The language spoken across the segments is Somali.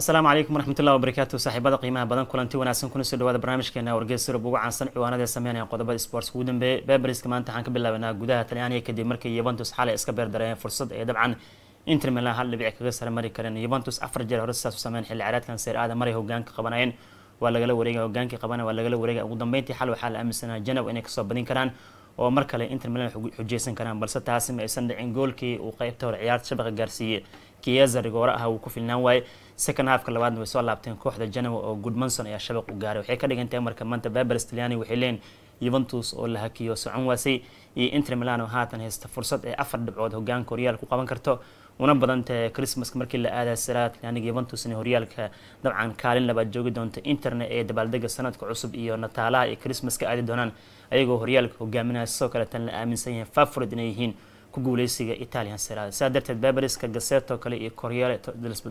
السلام عليكم ورحمة الله وبركاته صاحب هذا قيمة بدن كل أنت وناس كن سلوا هذا برنامج كنا ورجال سر بوع عن سن وانا ده سمعنا قدر بعد سبورت ودم ب ببرز كمان تحنك بالله بنا جودة تاني يعني كدي مركي يوفنتوس حالة إسكبر دراين فرصة إيه طبعا إنتر ميلان هل بيعك قصر مريكا لأن يوفنتوس أفرج الرصاص وسمعنا حل عرات كان سير هذا مري هو جانك قبناين ولا جلو وريجا هو جانك قبنا ولا جلو وريجا ودم بنتي حلو حال أمس سنة جنا وإنك صوب كران oo mar kale inter milan xujaysan karaan balse taasi ma aysan dhicin goolkii uu qaybta hore ciyaarta shabaqa gaarsiiyey kieza rigoore ah uu ku filnaan waayey second halfka labaadna way soo laabteen kooxda genoa oo goodmanson ayaa shabaq u gaaray waxay ka dhigantahy marka maanta beber stiliani waxay leeyiin yuventus oo la hakiyo socon waasay iyo inter milan oo haatan haysta fursad ee afar dhibcood hogaanka horyaalka ku qaban karto una badanta chrismaska markii la aadaa saraadka aniga yuventusna horyaalka dabcan kaalin labaad joogi doonta interna ee dabaaldega sanadka cusub iyo nataalaha ay chrismaska aadi doonaan ayagoo horyaalka hogaaminaya sidoo kale tan la aaminsan yahay favorite inay yihiin ku guuleysiga italian serada saa darteed babariska gaseto kale iyo koryaale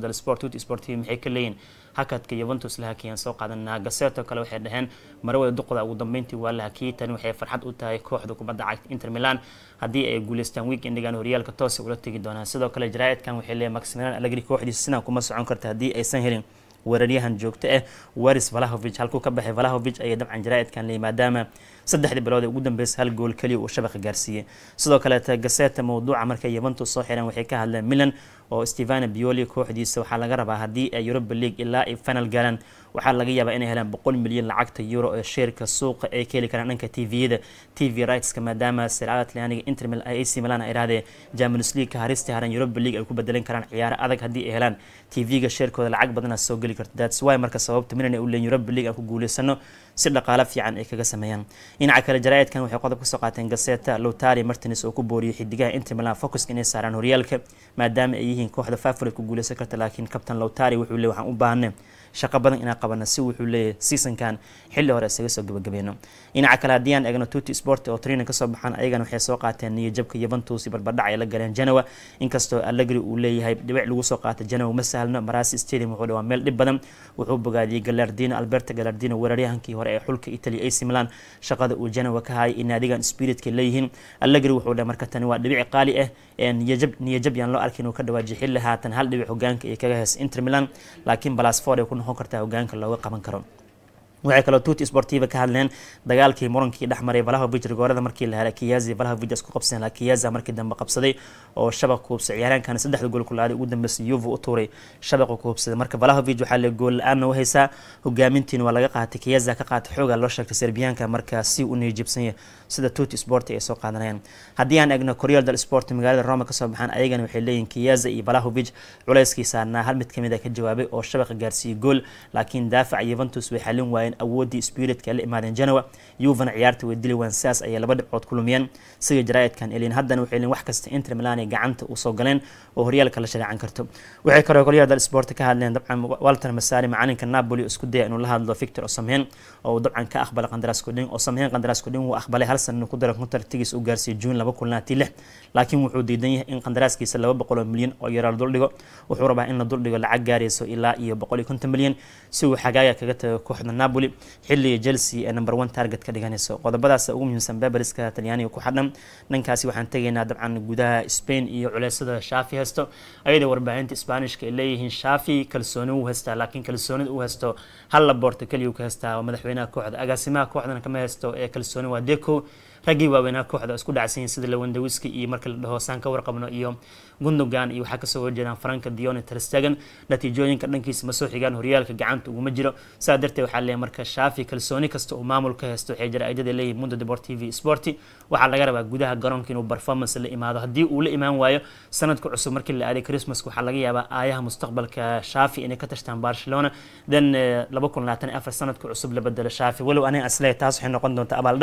dalsport sportivi maxay ka leeyihin hakadka yuventus la soo qaadanaha gaseto kale waxay dhaheen marawada duqda ugu dambeyntii waa la tani waxay farxad u tahay kooxda kubadda cagta inter milan haddii ay guuleystaan week indigan horyaalka toose ula tegi doonaan sidoo kale jaraa'idkan waxay leeyahay maximilian allegri kooxdiisa sidan kuma socon karta haddii aysan helin weeraryahan joogto ah waris valahovic halkuu ka baxay valahovic ayay dabcan jaraa'idkan leeyahay maadaama saddexdii bilood ee ugu dambeysay hal gool keliya uu shabaqa gaarsiiyey sidoo kaleeta gaseta mawduuca markay yuventus soo xiran waxay ka hadleen milan oo stevana bioli kooxdiisa waxaa laga rabaa haddii ay europa league ilaa ay final galaan waxaa laga yaabaa inay helaan boqol milyan lacagta euro ee sheerka suuqa ay ka heli karaan dhanka tviyada t v rightska maadaama sircada talyaaniga intermil ac milan ay idhahdee jaminus league harista haran europa league ay ku bedelan karaan ciyaaro adag haddii ay helaan tv-ga sheerkooda lacag badana soo geli karto datswy marka sababta milan ay u leeyiin europa league aan ku guuleysano si dhaqaalo fiican ay kaga sameeyaan dhinaca kale jaraa-idkan waxay qodob kasoo qaateen gaseta lutari martins oo ku booriyey xidigaha inter milan focuska inay saaraan horyaalka maadaama ay yihiin kooxda favorite ku guuleysan karta laakiin kabtan lutari wuxuu le waxaan u baahnay shaqo badan inaa qabana si wuxuu leeyahay seasonkan xilli hore isaga soo gabagabeyno dhinaca kale haddii aan eegno tuti sport oo training kasoo soo baxaan ayagana waxay soo qaateen niyojabka jabka yuventus barbardhac ay la galeen genoa inkastoo allegri uu leeyahay dhibic lagu soo qaata genoa ma sahlno marasi stadium wuxuu dhawaa meel dhib badan wuxuu bogaadiyey galardino alberta galardino weeraryahankii hore ee xulka italy ac milan shaqada uu genoa ka hayay in naadigan spiritka leeyihiin allegri wuxuu dhahay marka tani waa dhibic qaali ah niyajab niyajab yaan loo arkin uu ka dhawaa jixille haatan hal dhibic hogaanka iyo kaga hees inter milan laakiin balasford ay ku noqon kartaa hogaanka looga qaban karo waxay kaloo tuuti sportiva ka hadleen dagaalkii murankii dhexmaray balaha vijr markii la helay kiyazi balaha vijrs ku qabsan lahaa markii dambe qabsaday oo shabaq kuhubsa ciyaaraankan saddexda gool ku ugu dambeysay yuvu u tuuray shabaqa ku marka balaha waxaa la gool la-aanna u haysaa hogaamintiin waa laga qaatay kiyaza ka qaatay xoogaa loo sheegtay serbiyaanka markaa si u niijibsanya sida tuuti sporti ay soo qaadanayaan haddii aan egno koreal dal sport magaalada roma kasoo baxaan ayagana waxay leeyihin kiyaza iyo balaha culayskii saarnaa hal mid kamid a ah ka jawaabay oo shabaqa gaarsiiyey gool laakiin daafac yuventus way xalin waayeen lahaayeen awooddii spiritka la imaadeen genoa yuvan ciyaarta way dili waan sidaas ayay laba dhibcood ku lumiyeen sida jaraa'idkan elin haddana waxay elin wax kasta inter milan ay gacanta usoo galeen oo horyaalka la shaleecan karto waxay kaloo kolyaha dal sporta ka hadleen dabcan walter masaari macalinka napoli isku daya inuu la hadlo victor osamhen oo uu dabcan ka aqbala qandaraasko dhin osamhen qandaraasko dhin wuu aqbalay hal san inuu ku daro kontartigiis uu gaarsiiyo juun laba kulnaati leh laakiin wuxuu diidan yahay in qandaraaskiisa laba boqol oo milyan oo yaro la duldhigo wuxuu rabaa in la duldhigo lacag gaarayso ilaa iyo boqol iyo konton milyan si uu xagaaga kaga tago kooxda napoli weli xilliga chelsea ee number one target ka dhiganayso qodobadaas ugu muhiimsan babariska talyaaniga ku xadhan dhankaasi waxaan tegaynaa dabcan gudaha spain iyo culeysada shaafi haysto ayadoo warbaahinta isbaanishka ay leeyihiin shaafi kalsooni wuu haystaa laakiin kalsoonida uu haysto hal laboorta keliya u ka haystaa madaxweynaha kooxda agaasimaha kooxdana kama haysto ee kalsooni waa deco raggii waaweynaa kooxda isku dhacsanyiin sida lawandawiski iyo markii la dhaho saan warqabno iyo gundogan iyo waxaa kasoo horjeedaan franka dione terstagan natiijooyinka dhankiisa ma soo xigaan horyaalka gacanta uguma jiro saa darteed waxaa leeyahay marka shaafi kalsooni kasta uu maamul ka haysto waxay jaraa'idada leeyihin mundo deportivi sporti waxaa laga rabaa gudaha garoonka inuu performance la imaado haddii uu la imaan waayo sanadka cusub markii la aaday christmas waxaa laga yaabaa aayaha mustaqbalka shaafi inay ka tashtaan barcelona dan eh, sanadka cusub la bedelo shaafi walow aniga asleey taas waxay noqon doonta abaal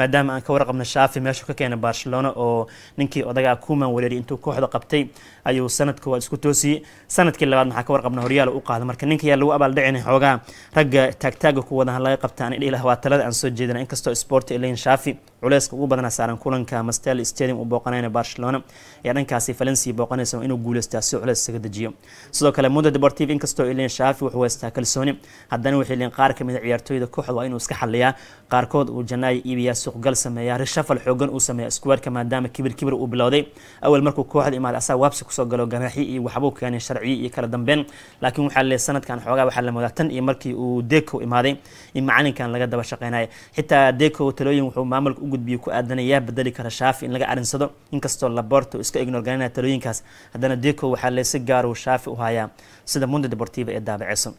maadaama aan ka warqabna shaafi meeshuu ka keenay barcelona oo ninkii odagaa kuman waleeri intuu kooxda qabtay ayuu sanadka waa isku toosiyey sanadkii labaad maxaa ka warqabna horyaala u qaada marka ninka yaa lagu abaaldhicina xoogaa ragga taagtaaga ku wadahan laga qabta an ilaah waa talada aan soo jeedina inkastoo sporti ilayn shaafi culeyska ugu badana saaran kulanka mastel stadium u booqanayna barcelona ayaa dhankaasi valensi booqanaysa inuu guuleystaa culeys isaga dejiyo sidoo kale mundo deportiv inkastoo ilin shaafi wuxuu haystaa kalsooni haddana waxay liin qaar kamid a ah ciyaartooyda kooxda waa inuu iska xaliyaa qaarkood uu janaayo iibiyaa suuqgal sameeyaa rishafal xoogan uu sameeya iskuweerka maadaama kibir kibir uu bilowday awal markuu kooxda imaada asaa waabsi kusoo galo ganaaxi iyo waxbuu keenay sharciyo iyo kala dambeyn laakiin waxaa le sanadkan xoogaa waxaa la moodaa tan iyo markii uu dekow imaaday in macalinkan laga daba shaqeynaya xitaa dekow talooyin wuxuu maamulka gudbiyo ku aadan yaa bedeli kara shaafi in laga arinsado inkastoo laborto iska ignorgaranaya talooyinkaas haddana deko waxaa leysi gaar uu shaafi u hayaa sida mundo deportiva ee daabaceyso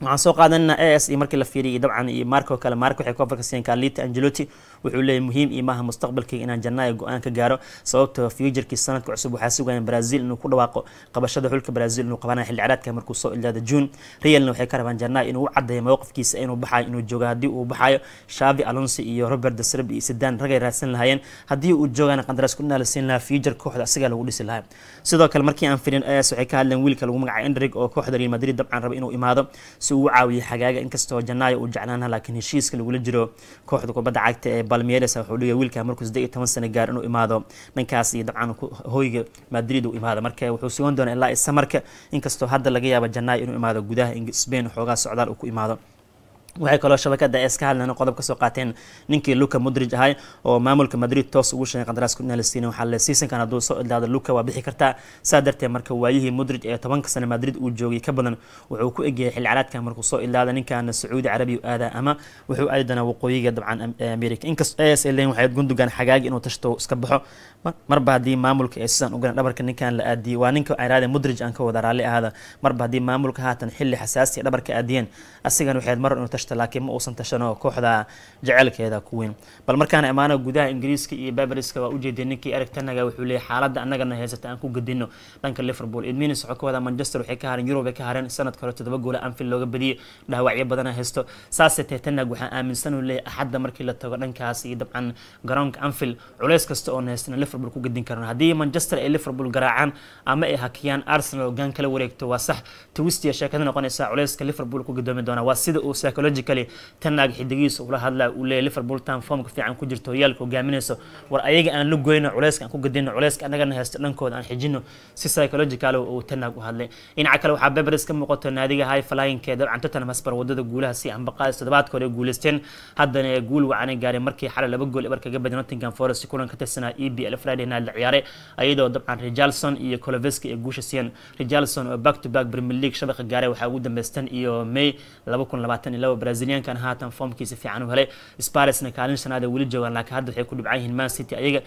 waxaan soo qaadanana a s markii la fiiriyay dabcan iyo maarka oo kale maarka waxay conferka siiyeen carlita angelotti wuxuu leeyahy muhiim iyo maaha mustaqbalkayga inaan jannaaya go-aan ka gaaro sababtoo ah futurkii sanadka cusub waxaa sugayan brazil inuu ku dhawaaqo qabashada xulka brazil inuu qabanayo xilli caraadka markuu soo ilaada june realna waxay ka rabaan jannaaya inuu u caddeeyo mowqifkiisa inuu baxayo inuu joogo haddii uu baxayo shavi alonso iyo robert desrb iyo sidan ragay raadsan lahayeen haddii uu joogaana qandaraas kudhinaa la lahaa future kooxda asigaa lagu dhisi lahaa sidoo kale markii aan firin a s waxay ka hadleen wiilka lagu magacay endrig oo kooxda real madrid dabcan raba inuu imaado si uu caawiyo xagaaga inkastoo janaayo uu jeclaanha laakiin heshiiska lagula jiro kooxda kubadda cagta ee balmieres wuxuu dhigay wiilka markuu saddeed iyo toban sano gaar inuu imaado dhankaas iyo dabcan hoyga madrid uu imaado marka wuxuu sugan doonaa ilaa isamarka inkastoo hadda laga yaabo janaayo inuu imaado gudaha spain xoogaa socdaal uu ku imaado waxay kaloo shabakada eeska hadleen qodobka soo qaateen ninkii luka mudrij ahay oo maamulka madrid toos ugu sheegay qandaraaska nalestin waxaa la siisankan hadduu soo idlaado luka waa bixi kartaa saa darteed marka waayihii mudrij ee tobanka sane madrid uu joogay ka badan wuxuu ku egyahay xilli calaadkan markuu soo idlaada ninkan sacuudi carabiyu aada ama wuxuu aydana waqooyiga dabcan america inkastoo as len waxay gundogan xagaagi inuu tashto iska baxo marba haddii maamulka ee sidan ugaran dhabarka ninkan la aadiyey waa ninka ciraade mudrij aan ka wada raalli ahaada marba haddii maamulka haatan xilli xasaasi dhabarka aadiyeen asigan waxayd mar inuu gashta laakiin ma uusan tashan oo kooxda jaceylkeeda ku weyn bal markaan imaano gudaha ingiriiska iyo babariska waa ujeediyay ninkii erig wuxuu leeyay xaaladda annagana heysata aan ku gedino dhanka liverpool idmini socokooda manchester waxay ka hareen yurub ay ka hareen sanadka hore todoba goola anfield looga badiyey dhaawacyo badana haysto saase tee tanag aaminsan uu leeyahay axadda markii la tago dhankaas iyo dabcan garoonka anfield culays kasta oon haystan liverpool ku gedin karno haddii manchester ay liverpool garaacaan ama ay hakiyaan arsenal ogaan kala wareegto waa sax twistiya sheekada noqonaysa culayska liverpool ku gedoomi doona waa sida uu sheekalo psychologically tannaag xidigiisa ula hadlaa uu liverpool tan foomka fiican ku jirto horyaalka hogaaminayso war ayaga aan la goyno culeyska aan ku gadino culeyska annagana haysto dhankooda aan xijino si psychological uu tannaag u hadlay dhinaca kale waxaa beberes ka muuqato naadiga high flyingkee dabcan tottenham hotspur wadada guulaha si ambaqaadis toddobaadkood ay guulaysteen haddana guul wacanay gaaray markii xalay laba gool ebar kaga baday nottingham forest kulan ka tirsanaa e b l friday night la ciyaaray ayadoo dabcan rijalson iyo koloveski ay guusha siiyeen rijalson oo back to back premier league shabaqa gaaray waxaa ugu dambaystan iyo may laba kun labaatan iyo laba braziliankan haatan formkiisa fiican u helay sparesna kaalin shanaad weli joogaan laakiin hadda waxay ku dhibcan yihiin man city ayaga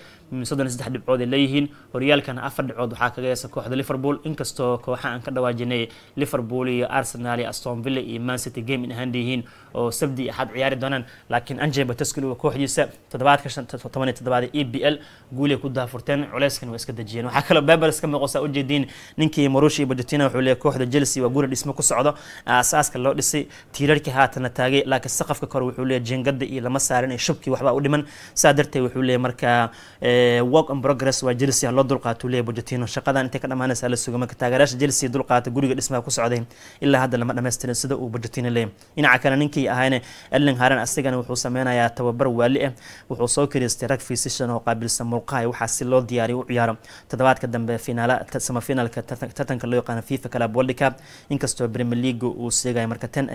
soddon saddex dhibcood ay leeyihiin horyaalkan afar dhibcood waxaa kaga yeesa kooxda liverpool inkastoo kooxa aan ka dhawaajinay liverpool iyo arsenal iyo aston iyo man city game in ahaan yihiin oo sabdi axad ciyaari doonaan laakiin ange bataskuluga kooxdiisa toddobaadka toban iyo toddobaad e b l guulay ku daafurteen culeyskan waa iska dejiyeen waxaa kaloo bebers ka muuqosa ujeediin ninkii marushi iyo wuxuu leeyahy kooxda chelsea waa guri dhismo ku socdo aasaaska loo dhisay tiirarkii haatan haatan taagay laakiin saqafka kore wuxuu leeyahay jingada iyo lama saarinayo shubkii waxbaa u dhiman saa darteed wuxuu leeyahay marka work and progress waa Chelsea loo dulqaato leeyahay Pochettino shaqadan intee ka dhamaanaysa la sugo marka taageerayaasha Chelsea dulqaata guriga dhismaha ku socday ilaa hadda lama dhameystirin sida uu Pochettino leeyahay dhinaca kale ninkii ahaana Erling Haaland asagana wuxuu sameynayaa tababar waali ah wuxuu soo kiristay rag fiisishan oo qaabilsan mulqahay waxaa si loo diyaariyo u ciyaaro toddobaadka dambe finaala samafinaalka tartanka loo yaqaan FIFA Club World Cup inkastoo Premier League uu seegay marka tan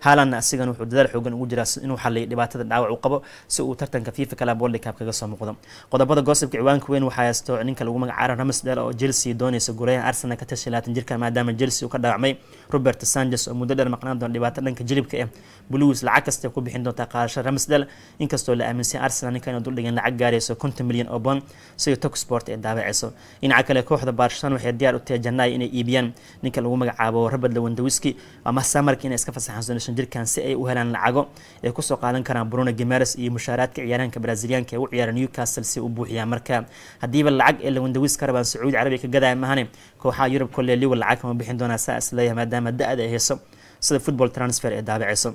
Haaland markaana asigan wuxuu dadaal xoogan ugu jiraa inuu xaliyo dhibaatada dhaawac uu qabo si uu tartanka fifa kalab world cup kaga soo muuqdo qodobada goosibka ciwaanka weyn waxaa haysto ninka lagu magacaaro ramsdale oo chelsea doonaysa goolayahan arsenal ka tashan labaatan jirka maadaama chelsea uu ka dhaawacmay robert sanchez oo muddo dheer maqnaan doona dhibaato dhanka jilibka ah blues lacag kasta ku bixin doontaa qaadasho ramsdale inkastoo la aaminsan arsenal ninka inuu duldhigan lacag gaarayso konton milyan oo bond sida toksport ay daabacayso dhinaca kale kooxda barshan waxay diyaar u tahay jannaay inay iibiyaan ninka lagu magacaabo robert lawandawiski ama samarka inay iska fasaxaan sodon jirkan karaan si ay u helaan lacago ay kusoo qaadan karaan bruno gimares iyo mushaaraadka ciyaaryahanka braziliyaanka ee u ciyaara newcastle si u buuxiyaan marka haddiiba lacag ee lawandawiis karabaan sacuudi carabiya ka gadaya mahane kooxaha yurub kole liwa lacag kama bixin doonaa saa isleeyahay maadaama da-da ay heyso sida football transfer ee daabaceyso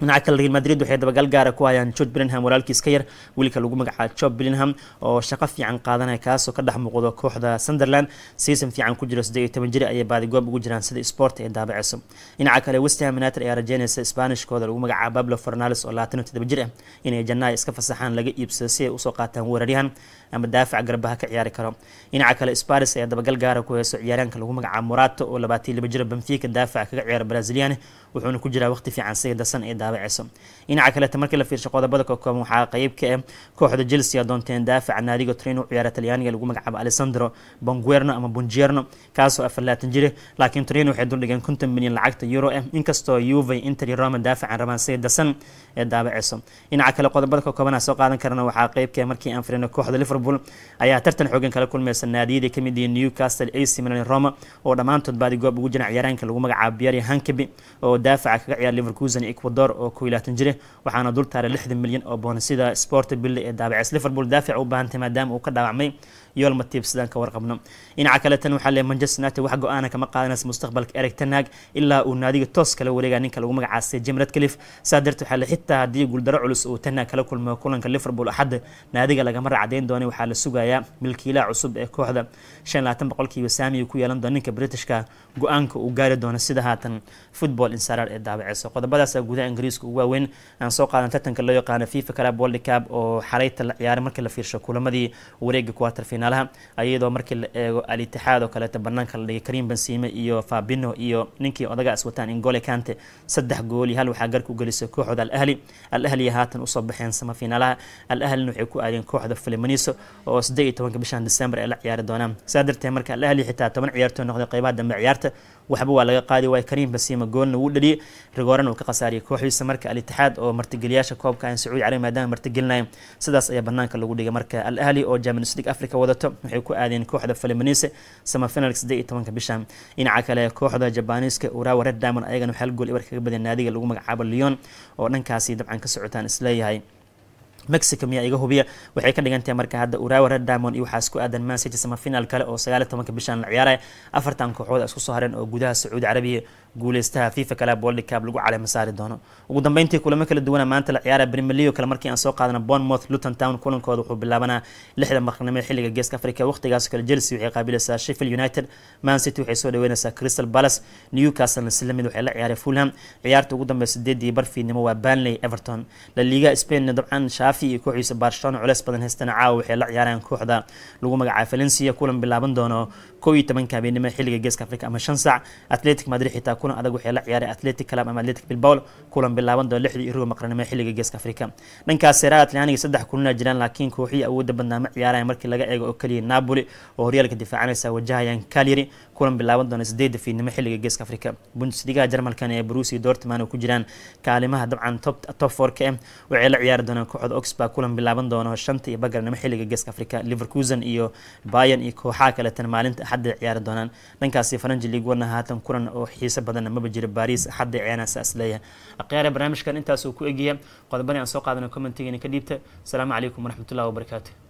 dhinaca kale real madrid waxay dabagal gaara ku hayaan george bellingham walaalkiis ka yar wiilka lagu magacaabo job bellingham oo shaqo fiican qaadanaya kaasoo ka dhex muuqdo kooxda sunderland season fiican ku jiro siddeed iyo toban jir ayay baadigoob ugu jiraan sida sport ee daabiciso dhinaca kale westham united ayaa rajeynaysa sbaanishkooda lagu magacaabo pablo fernales oo labaatan iyo todoba jir ah inay jannaay iska fasaxaan laga iibsado si ay usoo qaataan weeraryahan ama daafac garbaha ka ciyaari karo dhinaca kale sparis ayaa dabagal ku heyso ciyaaraanka lagu magacaabo morato oo labaatan iyo laba jira ah. benfica daafaca kaga ciyaaro brazilian wuxuuna ku jiraa waqti fiican sida dasan ee daabacayso dhinaca kaleeta markii la fiirsho qodobada kookooban waxaa qayb ka ah kooxda chelsea oo doonteen daafaca naadigo train u ciyaara talyaaniga lagu magacaabo alessandro bonguerno ama bunjerno kaasoo afar ah laatan jira laakiin train waxay duldhigeen konton milyan lacagta euro ah inkastoo yuve interi roma daafacan rabaan sida dasan ee daabacayso dhinaca kale qodobada kookooban aan ah soo qaadan karana waxaa qayb ka ah markii aan firino kooxda liverpool ayaa tartan xoogan kala kulmaysa naadiyadii ka mid ah newcastle ac milan roma oo dhammaantood baadi ugu jira ciyaaraanka lagu magacaabo biyari hankabi oo daafaca kaga ciyaara liverkusen ecuador oo koylaatan jire waxaana dul taaray lixdan milyan oo boon sida sporta ee daabaceys liverpool daafic u baahantay maadaama uu ka dhaawacmay يول متيب سدان كورقبنا إن عكلتن وحال مانشستر يونايتد waxa go'aana kama qaadanaysa mustaqbalka Erik ten Hag ilaa uu naadiga toos kala wareega ninka lagu magacaasay Jim Ratcliffe saadirta waxa la xitaa hadii guuldaro culus uu tan Hag kala kulmo kulanka Liverpool axad naadiga laga mar cadeyn doonay waxa la sugayaa milkiila cusub ee kooxda 25% saami ku yeelan doona ninka Britishka go'aanka uu gaari doono sida haatan Football Insider ee daabacaysa qodobadaas gudaha Ingiriiska ugu waaweyn aan soo qaadan tartanka loo yaqaan FIFA Club World Cup oo xareyta la ciyaaray marka la fiirsho kulamadii wareega quarter final fiinaalaha ayadoo markii la eego al-itixaad oo kaleeto banaanka la dhigay karim bensime iyo fabino iyo ninkii odagaa iswataan ingole kante saddex gool iyo hal waxaa garku gelisay kooxda alahli alahliya haatan usoo baxeen samafiinaalaha alahlina waxay ku aadeen kooxda filimaniso oo siddeed iyo tobanka bishan december ay la ciyaari doonaan saa darteed marka alahli xitaa toban ciyaartoo noqday qeybaha dambe ciyaarta waxba waa laga qaadi waaya karim bensime goolna wuu dhaliyay rigooran uu ka khasaariyay kooxdiisa marka al oo martigeliyaasha koobka aan ah sacuudi carabi maadaama martigelinaya sidaas ayaa banaanka lagu dhigay marka al ahli oo jamanuslig africa wada gudaato waxay ku aadeen kooxda falemanise samafinalka saddeed iyo tobanka bishan dhinaca kale kooxda jabaniiska urawa red diamond ayagana hal gool ibar kaga badan naadiga lagu magacaabo leon oo dhankaasi dabcan ka socotaan isleeyahay mexico miyaa iga hubiya waxay ka dhigantahay marka hadda urawa red diamond iyo waxaas ku aadan man city samafinal kale oo sagaaliy tobanka bishan la ciyaaraya afartan kooxood isku soo hareen oo gudaha sacuudi carabiya guuleystaha fifa kale booldi cab lagu caleema saari doono ugu dambeyntii kulamo kala duwana maanta la ciyaara brimeliyo kale markii aan soo qaadana bournemouth luton town kulankooda wuxuu bilaabanaa lixda marqnimada xilliga geeska africa waqtigaas kale chelsea waxay qaabilaysaa sheffield united man city waxay soo dhaweynaysaa crystal palace newcastle si lamid waxay la ciyaaray fulham ciyaarta ugu dambeysa sideedii barfiidnimo waa burnley everton la liga spain dabcan shaafi iyo kooxiisa barcelona culeys badan haystana caawa waxay la ciyaarayaan kooxda lagu magacaabo valencia kulan bilaaban doono koob iyo tobanka habeenimo xilliga geeska africa ama shan sac atletic madrid xitaa kulan adag waxay la ciyaaray atletic calam ama atletic bilbao kulan bilaaban doona lixdii iruga maqranimo xilliga geeska afrika dhankaas seera atlaaniga saddex kulana jiraan laakiin kooxihii awoodda badnaa ma ciyaarayaan markii laga eego oo keliya napoli oo horyaalka difaacanaysa wajahayaan kalyari kulan bilaaban doona sideedda fiidnimo xilliga geeska afrika bundisligaha jarmalkan ee brusia dortman oo ku jiraan kaalimaha dabcan top forka eh waxay la ciyaari doonaan kooxda oxba kulan bilaaban doono shanta iyo bagarnimo xilliga geeska afrika liverkusen iyo bayan iyo kooxaha kaleetan maalinta axadday ciyaari doonaan dhankaasi faranji league wana haatan kulan oo xiiso badanna maba jira baris axadday ciyaaraan saas leeyahay akhyaara barnaamijkan intaasuu ku egaya qodobani aan soo qaadana commentigeena ka dhiibta asalaamu calaykum waraxmatullahi wabarakaatu